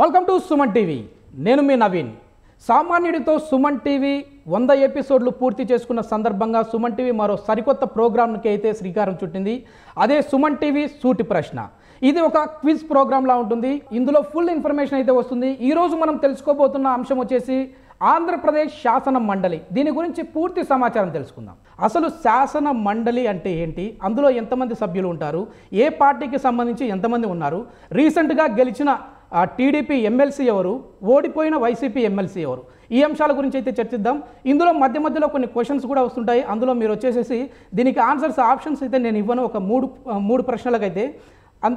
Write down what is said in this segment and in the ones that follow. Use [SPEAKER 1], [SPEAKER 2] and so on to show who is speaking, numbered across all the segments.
[SPEAKER 1] welcome to Suman TV నేను మీ నవీన్ సామాన్యుడితో సుమన్ టీవీ వంద ఎపిసోడ్లు పూర్తి చేసుకున్న సందర్భంగా సుమన్ టీవీ మరో సరికొత్త ప్రోగ్రాంకి అయితే శ్రీకారం చుట్టింది అదే సుమన్ టీవీ సూటి ప్రశ్న ఇది ఒక క్విజ్ ప్రోగ్రాంలా ఉంటుంది ఇందులో ఫుల్ ఇన్ఫర్మేషన్ అయితే వస్తుంది ఈరోజు మనం తెలుసుకోబోతున్న అంశం వచ్చేసి ఆంధ్రప్రదేశ్ శాసన మండలి దీని గురించి పూర్తి సమాచారం తెలుసుకుందాం అసలు శాసన మండలి అంటే ఏంటి అందులో ఎంతమంది సభ్యులు ఉంటారు ఏ పార్టీకి సంబంధించి ఎంతమంది ఉన్నారు రీసెంట్గా గెలిచిన టీడీపీ ఎమ్మెల్సీ ఎవరు ఓడిపోయిన వైసీపీ ఎమ్మెల్సీ ఎవరు ఈ అంశాల గురించి అయితే చర్చిద్దాం ఇందులో మధ్య మధ్యలో కొన్ని క్వశ్చన్స్ కూడా వస్తుంటాయి అందులో మీరు వచ్చేసేసి దీనికి ఆన్సర్స్ ఆప్షన్స్ అయితే నేను ఇవ్వను ఒక మూడు మూడు ప్రశ్నలకైతే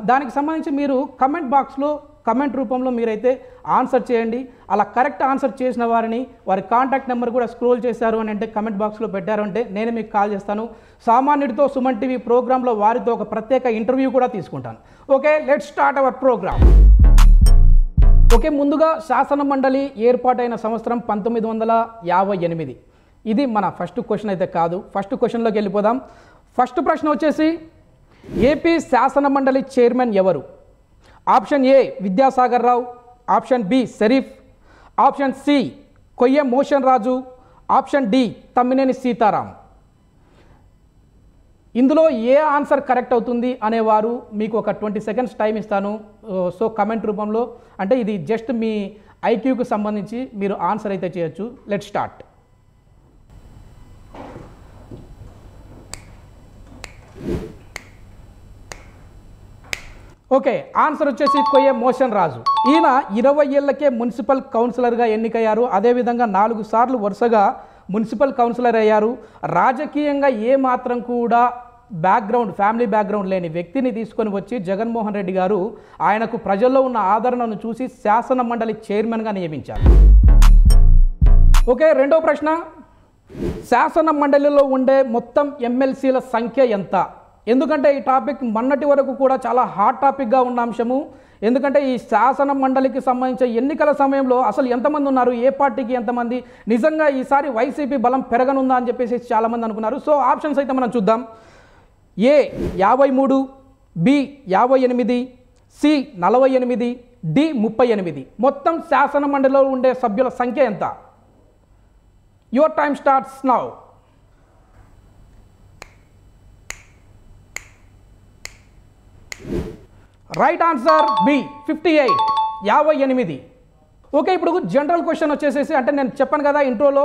[SPEAKER 1] దానికి సంబంధించి మీరు కమెంట్ బాక్స్లో కమెంట్ రూపంలో మీరైతే ఆన్సర్ చేయండి అలా కరెక్ట్ ఆన్సర్ చేసిన వారిని వారి కాంటాక్ట్ నెంబర్ కూడా స్క్రోల్ చేశారు అని అంటే కమెంట్ బాక్స్లో పెట్టారు అంటే నేను మీకు కాల్ చేస్తాను సామాన్యుడితో సుమన్ టీవీ ప్రోగ్రాంలో వారితో ఒక ప్రత్యేక ఇంటర్వ్యూ కూడా తీసుకుంటాను okay let start our program okay ముందుగా శాసన మండలి ఏర్పాటైన సంవత్సరం పంతొమ్మిది వందల యాభై ఎనిమిది ఇది మన ఫస్ట్ క్వశ్చన్ అయితే కాదు ఫస్ట్ క్వశ్చన్లోకి వెళ్ళిపోదాం ఫస్ట్ ప్రశ్న వచ్చేసి ఏపీ శాసన మండలి చైర్మన్ ఎవరు option A Vidyasagar Rao option B Sharif option C Koyya Moshen Raju option D Tammineni Sitaram ఇందులో ఏ ఆన్సర్ కరెక్ట్ అవుతుంది అనేవారు మీకు ఒక ట్వంటీ సెకండ్స్ టైం ఇస్తాను సో కమెంట్ రూపంలో అంటే ఇది జస్ట్ మీ ఐక్యూకి సంబంధించి మీరు ఆన్సర్ అయితే చేయొచ్చు లెట్ స్టార్ట్ ఓకే ఆన్సర్ వచ్చేసి కొయ్యే మోషన్ రాజు ఈయన ఇరవై ఏళ్లకే మున్సిపల్ కౌన్సిలర్గా ఎన్నికయ్యారు అదేవిధంగా నాలుగు సార్లు వరుసగా మున్సిపల్ కౌన్సిలర్ అయ్యారు రాజకీయంగా ఏ మాత్రం కూడా బ్యాక్గ్రౌండ్ ఫ్యామిలీ బ్యాక్గ్రౌండ్ లేని వ్యక్తిని తీసుకొని వచ్చి జగన్మోహన్ రెడ్డి గారు ఆయనకు ప్రజల్లో ఉన్న ఆదరణను చూసి శాసన మండలి చైర్మన్గా నియమించారు ఓకే రెండో ప్రశ్న శాసన మండలిలో ఉండే మొత్తం ఎమ్మెల్సీల సంఖ్య ఎంత ఎందుకంటే ఈ టాపిక్ మొన్నటి వరకు కూడా చాలా హాట్ టాపిక్గా ఉన్న అంశము ఎందుకంటే ఈ శాసన మండలికి సంబంధించిన ఎన్నికల సమయంలో అసలు ఎంతమంది ఉన్నారు ఏ పార్టీకి ఎంతమంది నిజంగా ఈసారి వైసీపీ బలం పెరగనుందా అని చెప్పేసి చాలామంది అనుకున్నారు సో ఆప్షన్స్ అయితే మనం చూద్దాం ఏ యాభై మూడు బి యాభై ఎనిమిది సి నలభై ఎనిమిది డి ముప్పై ఎనిమిది మొత్తం శాసన మండలిలో ఉండే సభ్యుల సంఖ్య ఎంత your time starts now right answer B fifty eight యాభై ఎనిమిది ఓకే ఇప్పుడు జనరల్ క్వశ్చన్ వచ్చేసేసి అంటే నేను చెప్పాను కదా ఇంట్రోలో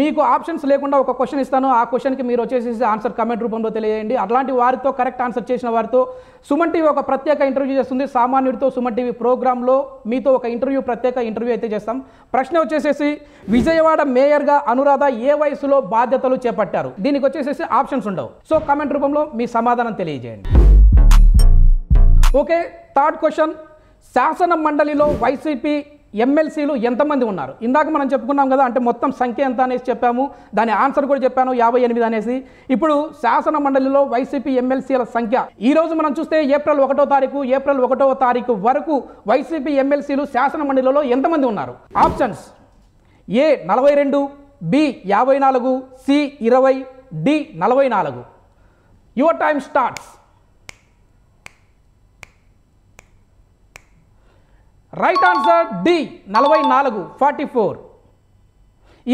[SPEAKER 1] మీకు ఆప్షన్స్ లేకుండా ఒక క్వశ్చన్ ఇస్తాను ఆ క్వశ్చన్కి మీరు వచ్చేసేసి ఆన్సర్ కమెంట్ రూపంలో తెలియజేయండి అలాంటి వారితో కరెక్ట్ ఆన్సర్ చేసిన వారితో సుమన్ టీవీ ఒక ప్రత్యేక ఇంటర్వ్యూ చేస్తుంది సామాన్యుడితో సుమన్ టీవీ ప్రోగ్రాంలో మీతో ఒక ఇంటర్వ్యూ ప్రత్యేక ఇంటర్వ్యూ అయితే చేస్తాం ప్రశ్న వచ్చేసేసి విజయవాడ మేయర్గా అనురాధ ఏ వయసులో బాధ్యతలు చేపట్టారు దీనికి వచ్చేసేసి ఆప్షన్స్ ఉండవు సో కమెంట్ రూపంలో మీ సమాధానం తెలియజేయండి ఓకే థర్డ్ క్వశ్చన్ శాసన మండలిలో వైసీపీ ఎమ్మెల్సీలు ఎంతమంది ఉన్నారు ఇందాక మనం చెప్పుకున్నాం కదా అంటే మొత్తం సంఖ్య ఎంత అనేసి చెప్పాము దాని ఆన్సర్ కూడా చెప్పాను యాభై ఎనిమిది అనేసి ఇప్పుడు శాసన మండలిలో వైసీపీ ఎమ్మెల్సీల సంఖ్య ఈ రోజు మనం చూస్తే ఏప్రిల్ ఒకటో తారీఖు ఏప్రిల్ ఒకటో తారీఖు వరకు వైసీపీ ఎమ్మెల్సీలు శాసన మండలిలో ఎంతమంది ఉన్నారు ఆప్షన్స్ ఏ నలభై రెండు బి యాభై నాలుగు సి ఇరవై డి నలభై నాలుగు your time starts right answer D నలభై నాలుగు ఫార్టీ ఫోర్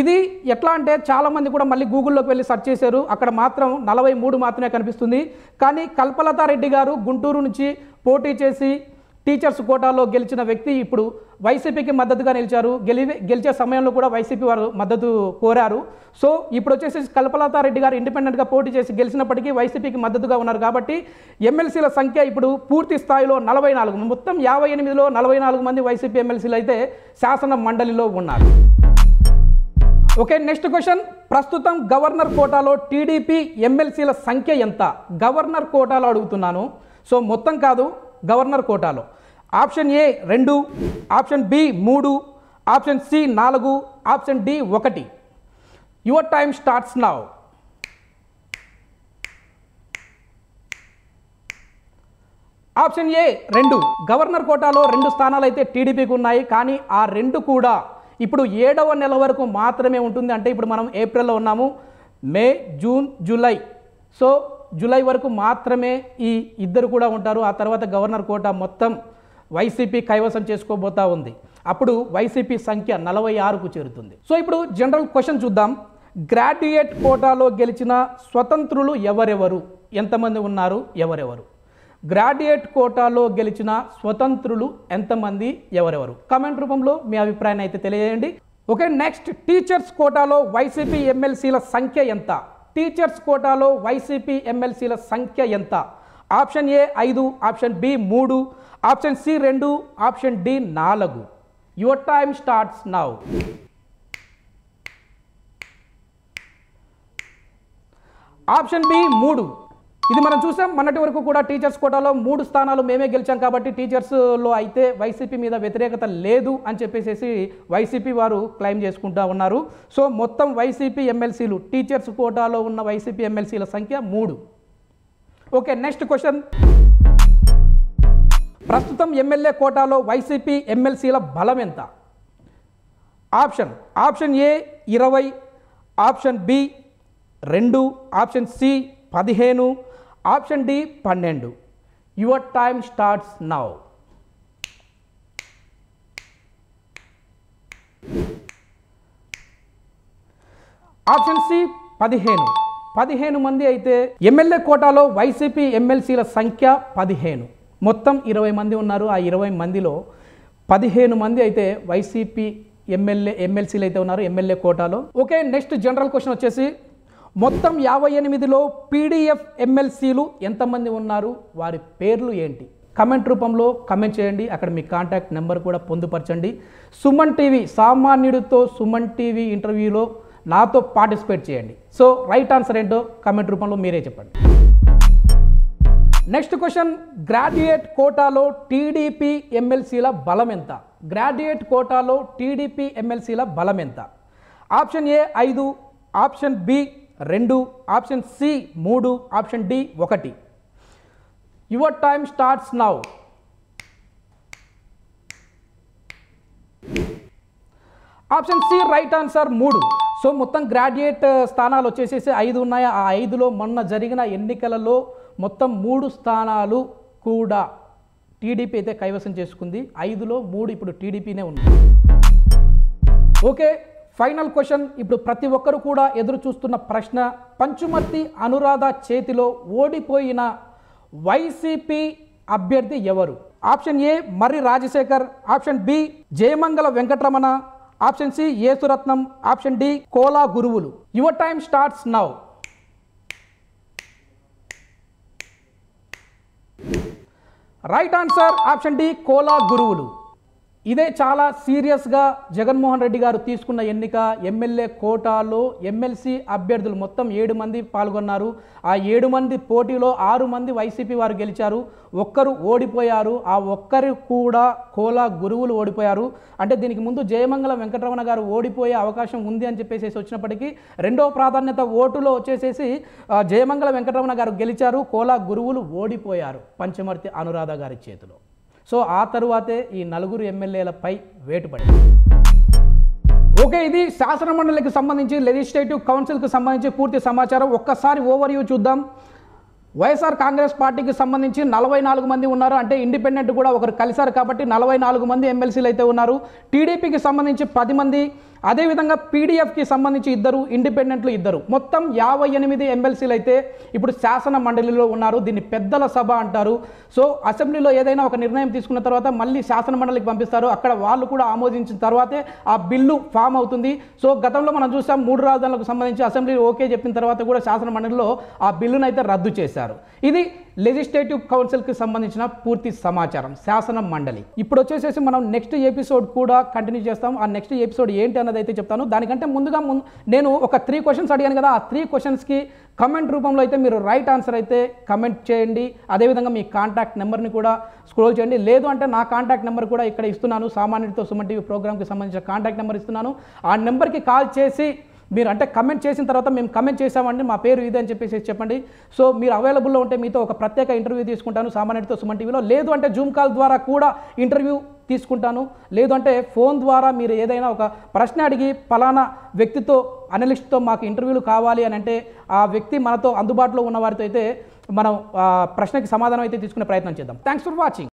[SPEAKER 1] ఇది ఎట్లా అంటే చాలామంది కూడా మళ్ళీ గూగుల్లోకి వెళ్ళి సెర్చ్ చేశారు అక్కడ మాత్రం నలభై మూడు మాత్రమే కనిపిస్తుంది కానీ కల్పలతారెడ్డి గారు గుంటూరు నుంచి పోటీ చేసి టీచర్స్ కోటాలో గెలిచిన వ్యక్తి ఇప్పుడు వైసీపీకి మద్దతుగా నిలిచారు గెలి గెలిచే సమయంలో కూడా వైసీపీ వారు మద్దతు కోరారు సో ఇప్పుడు వచ్చేసి కల్పలతారెడ్డి గారు ఇండిపెండెంట్గా పోటీ చేసి గెలిచినప్పటికీ వైసీపీకి మద్దతుగా ఉన్నారు కాబట్టి ఎమ్మెల్సీల సంఖ్య ఇప్పుడు పూర్తి స్థాయిలో నలభై నాలుగు మొత్తం యాభై ఎనిమిదిలో నలభై నాలుగు మంది వైసీపీ ఎమ్మెల్సీలు అయితే శాసన మండలిలో ఉన్నారు ఓకే నెక్స్ట్ క్వశ్చన్ ప్రస్తుతం గవర్నర్ కోటాలో టీడీపీ ఎమ్మెల్సీల సంఖ్య ఎంత గవర్నర్ కోటాలో అడుగుతున్నాను సో మొత్తం కాదు గవర్నర్ కోటాలో ఆప్షన్ ఏ రెండు ఆప్షన్ బి మూడు ఆప్షన్ సి నాలుగు ఆప్షన్ డి ఒకటి your time starts now option A రెండు గవర్నర్ కోటాలో రెండు స్థానాలు అయితే టీడీపీకి ఉన్నాయి కానీ ఆ రెండు కూడా ఇప్పుడు ఏడవ నెల వరకు మాత్రమే ఉంటుంది అంటే ఇప్పుడు మనం ఏప్రిల్లో ఉన్నాము May June July so July వరకు మాత్రమే ఈ ఇద్దరు కూడా ఉంటారు ఆ తర్వాత గవర్నర్ కోట మొత్తం వైసీపీ కైవసం చేసుకోబోతా ఉంది అప్పుడు వైసీపీ సంఖ్య నలభై ఆరుకు చేరుతుంది సో ఇప్పుడు జనరల్ క్వశ్చన్ చూద్దాం గ్రాడ్యుయేట్ కోటాలో గెలిచిన స్వతంత్రులు ఎవరెవరు ఎంతమంది ఉన్నారు ఎవరెవరు గ్రాడ్యుయేట్ కోటాలో గెలిచిన స్వతంత్రులు ఎంతమంది ఎవరెవరు కమెంట్ రూపంలో మీ అభిప్రాయాన్ని అయితే తెలియజేయండి ఓకే నెక్స్ట్ టీచర్స్ కోటాలో వైసీపీ ఎమ్మెల్సీల సంఖ్య ఎంత టీచర్స్ కోటాలో వైసీపీ ఎమ్మెల్సీల సంఖ్య ఎంత ఆప్షన్ ఏ ఐదు ఆప్షన్ బి మూడు ఆప్షన్ సి రెండు ఆప్షన్ డి నాలుగు your time starts now option B మూడు ఇది మనం చూసాం మొన్నటి వరకు కూడా టీచర్స్ కోటాలో మూడు స్థానాలు మేమే గెలిచాం కాబట్టి టీచర్స్లో అయితే వైసీపీ మీద వ్యతిరేకత లేదు అని చెప్పేసి వైసీపీ వారు క్లైమ్ చేసుకుంటా ఉన్నారు సో మొత్తం వైసీపీ ఎమ్మెల్సీలు టీచర్స్ కోటాలో ఉన్న వైసీపీ ఎమ్మెల్సీల సంఖ్య మూడు ఓకే నెక్స్ట్ క్వశ్చన్ ప్రస్తుతం ఎమ్మెల్యే కోటాలో వైసీపీ ఎమ్మెల్సీల బలం ఎంత ఆప్షన్ ఆప్షన్ ఏ ఇరవై ఆప్షన్ బి రెండు ఆప్షన్ సి పదిహేను ఆప్షన్ డి పన్నెండు your time starts now option C పదిహేను పదిహేను మంది అయితే ఎమ్మెల్యే కోటాలో వైసీపీ ఎమ్మెల్సీల సంఖ్య పదిహేను మొత్తం ఇరవై మంది ఉన్నారు ఆ ఇరవై మందిలో పదిహేను మంది అయితే వైసీపీ ఎమ్మెల్యే ఎమ్మెల్సీలు అయితే ఉన్నారు ఎమ్మెల్యే కోటాలో ఓకే నెక్స్ట్ జనరల్ క్వశ్చన్ వచ్చేసి మొత్తం యాభై ఎనిమిదిలో పీడీఎఫ్ ఎమ్మెల్సీలు ఎంతమంది ఉన్నారు వారి పేర్లు ఏంటి కమెంట్ రూపంలో కమెంట్ చేయండి అక్కడ మీ కాంటాక్ట్ నెంబర్ కూడా పొందుపరచండి సుమన్ టీవీ సామాన్యుడితో సుమన్ టీవీ ఇంటర్వ్యూలో నాతో పార్టిసిపేట్ చేయండి సో రైట్ ఆన్సర్ ఏంటో కమెంట్ రూపంలో మీరే చెప్పండి నెక్స్ట్ క్వశ్చన్ గ్రాడ్యుయేట్ కోటాలో టీడీపీ ఎమ్మెల్సీల బలం ఎంత గ్రాడ్యుయేట్ కోటాలో టీడీపీ ఎమ్మెల్సీల బలం ఎంత ఆప్షన్ ఏ ఐదు ఆప్షన్ బి రెండు ఆప్షన్ సి మూడు ఆప్షన్ డి ఒకటి your time starts now option C right answer మూడు సో మొత్తం గ్రాడ్యుయేట్ uh, స్థానాలు వచ్చేసేసి ఐదు ఉన్నాయి ఆ ఐదులో మొన్న జరిగిన ఎన్నికలలో మొత్తం మూడు స్థానాలు కూడా టీడీపీ అయితే కైవసం చేసుకుంది ఐదులో మూడు ఇప్పుడు టీడీపీనే ఉంది ఓకే ఫైనల్ క్వశ్చన్ ఇప్పుడు ప్రతి ఒక్కరు కూడా ఎదురు చూస్తున్న ప్రశ్న పంచుమర్తి అనురాధ చేతిలో ఓడిపోయిన వైసీపీ అభ్యర్థి ఎవరు option A Marri Rajasekhar option B Jayamangala Venkataramana option C Yesuratnam option D Kola Guruvulu your time starts now right answer option D Kola Guruvulu ఇదే చాలా సీరియస్గా జగన్మోహన్ రెడ్డి గారు తీసుకున్న ఎన్నిక ఎమ్మెల్యే కోటాలో ఎమ్మెల్సీ అభ్యర్థులు మొత్తం ఏడు మంది పాల్గొన్నారు ఆ ఏడు మంది పోటీలో ఆరు మంది వైసీపీ వారు గెలిచారు ఒక్కరు ఓడిపోయారు ఆ ఒక్కరు కూడా కోలా గురువులు ఓడిపోయారు అంటే దీనికి ముందు జయమంగళ వెంకటరమణ గారు ఓడిపోయే అవకాశం ఉంది అని చెప్పేసి వచ్చినప్పటికీ రెండో ప్రాధాన్యత ఓటులో వచ్చేసేసి జయమంగళ వెంకటరమణ గారు గెలిచారు కోలా గురువులు ఓడిపోయారు పంచమర్తి అనురాధ గారి చేతిలో సో ఆ తరువాతే ఈ నలుగురు ఎమ్మెల్యేలపై వేటు పడింది ఓకే ఇది శాసన మండలికి సంబంధించి లెజిస్లేటివ్ కౌన్సిల్కి సంబంధించి పూర్తి సమాచారం ఒక్కసారి ఓవర్ వ్యూ చూద్దాం వైఎస్ఆర్ కాంగ్రెస్ పార్టీకి సంబంధించి నలభై నాలుగు మంది ఉన్నారు అంటే ఇండిపెండెంట్ కూడా ఒకరు కలిశారు కాబట్టి నలభై నాలుగు మంది ఎమ్మెల్సీలు అయితే ఉన్నారు టీడీపీకి సంబంధించి పది మంది అదేవిధంగా పీడీఎఫ్కి సంబంధించి ఇద్దరు ఇండిపెండెంట్లు ఇద్దరు మొత్తం యాభై ఎనిమిది ఎమ్మెల్సీలు అయితే ఇప్పుడు శాసన మండలిలో ఉన్నారు దీన్ని పెద్దల సభ అంటారు సో అసెంబ్లీలో ఏదైనా ఒక నిర్ణయం తీసుకున్న తర్వాత మళ్ళీ శాసన మండలికి పంపిస్తారు అక్కడ వాళ్ళు కూడా ఆమోదించిన తర్వాతే ఆ బిల్లు ఫామ్ అవుతుంది సో గతంలో మనం చూసాం మూడు రాజధానులకు సంబంధించి అసెంబ్లీ ఓకే చెప్పిన తర్వాత కూడా శాసన మండలిలో ఆ బిల్లును అయితే రద్దు చేశారు ఇది లెజిస్లేటివ్ కౌన్సిల్కి సంబంధించిన పూర్తి సమాచారం శాసన మండలి ఇప్పుడు వచ్చేసేసి మనం నెక్స్ట్ ఎపిసోడ్ కూడా కంటిన్యూ చేస్తాం ఆ నెక్స్ట్ ఎపిసోడ్ ఏంటి అన్నది అయితే చెప్తాను దానికంటే ముందుగా నేను ఒక త్రీ క్వశ్చన్స్ అడిగాను కదా ఆ త్రీ క్వశ్చన్స్కి కమెంట్ రూపంలో అయితే మీరు రైట్ ఆన్సర్ అయితే కమెంట్ చేయండి అదేవిధంగా మీ కాంటాక్ట్ నెంబర్ని కూడా స్క్రోల్ చేయండి లేదు అంటే నా కాంటాక్ట్ నెంబర్ కూడా ఇక్కడ ఇస్తున్నాను సామాన్యుడితో సుమన్ టీవీ ప్రోగ్రామ్కి సంబంధించిన కాంటాక్ట్ నెంబర్ ఇస్తున్నాను ఆ నెంబర్కి కాల్ చేసి మీరు అంటే కమెంట్ చేసిన తర్వాత మేము కమెంట్ చేసామండి మా పేరు ఇదే అని చెప్పేసి చెప్పండి సో మీరు అవైలబుల్లో ఉంటే మీతో ఒక ప్రత్యేక ఇంటర్వ్యూ తీసుకుంటాను సామాన్యుడితో సుమన్ టీవీలో లేదు అంటే జూమ్ కాల్ ద్వారా కూడా ఇంటర్వ్యూ తీసుకుంటాను లేదు అంటే ఫోన్ ద్వారా మీరు ఏదైనా ఒక ప్రశ్న అడిగి ఫలానా వ్యక్తితో అనలిస్ట్తో మాకు ఇంటర్వ్యూలు కావాలి అని అంటే ఆ వ్యక్తి మనతో అందుబాటులో ఉన్నవారితో అయితే మనం ప్రశ్నకి సమాధానం అయితే తీసుకునే ప్రయత్నం చేద్దాం థ్యాంక్స్ ఫర్ వాచింగ్